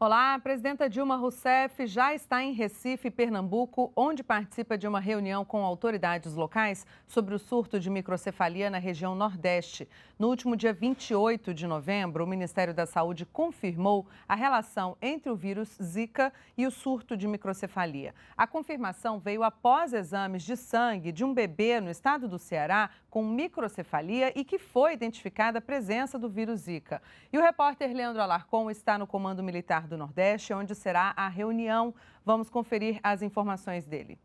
Olá, a presidenta Dilma Rousseff já está em Recife, Pernambuco, onde participa de uma reunião com autoridades locais sobre o surto de microcefalia na região Nordeste. No último dia 28 de novembro, o Ministério da Saúde confirmou a relação entre o vírus Zika e o surto de microcefalia. A confirmação veio após exames de sangue de um bebê no estado do Ceará com microcefalia e que foi identificada a presença do vírus Zika. E o repórter Leandro Alarcon está no comando militar do Nordeste, onde será a reunião. Vamos conferir as informações dele.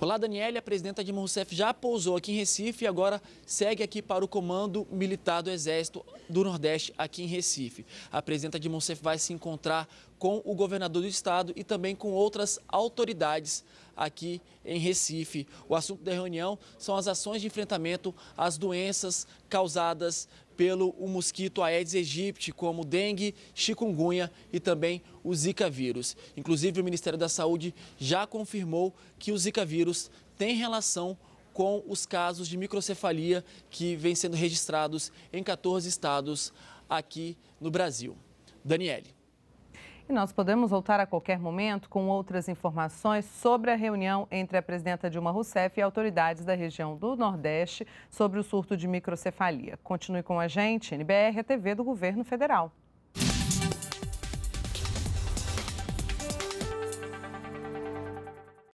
Olá, Daniela, A presidenta Dilma Rousseff já pousou aqui em Recife e agora segue aqui para o Comando Militar do Exército do Nordeste, aqui em Recife. A presidenta Dilma Rousseff vai se encontrar com o governador do estado e também com outras autoridades aqui em Recife. O assunto da reunião são as ações de enfrentamento às doenças causadas pelo o mosquito Aedes aegypti, como dengue, chikungunya e também o Zika vírus. Inclusive, o Ministério da Saúde já confirmou que o Zika vírus tem relação com os casos de microcefalia que vêm sendo registrados em 14 estados aqui no Brasil. Daniele. E nós podemos voltar a qualquer momento com outras informações sobre a reunião entre a presidenta Dilma Rousseff e autoridades da região do Nordeste sobre o surto de microcefalia. Continue com a gente, NBR, a TV do Governo Federal.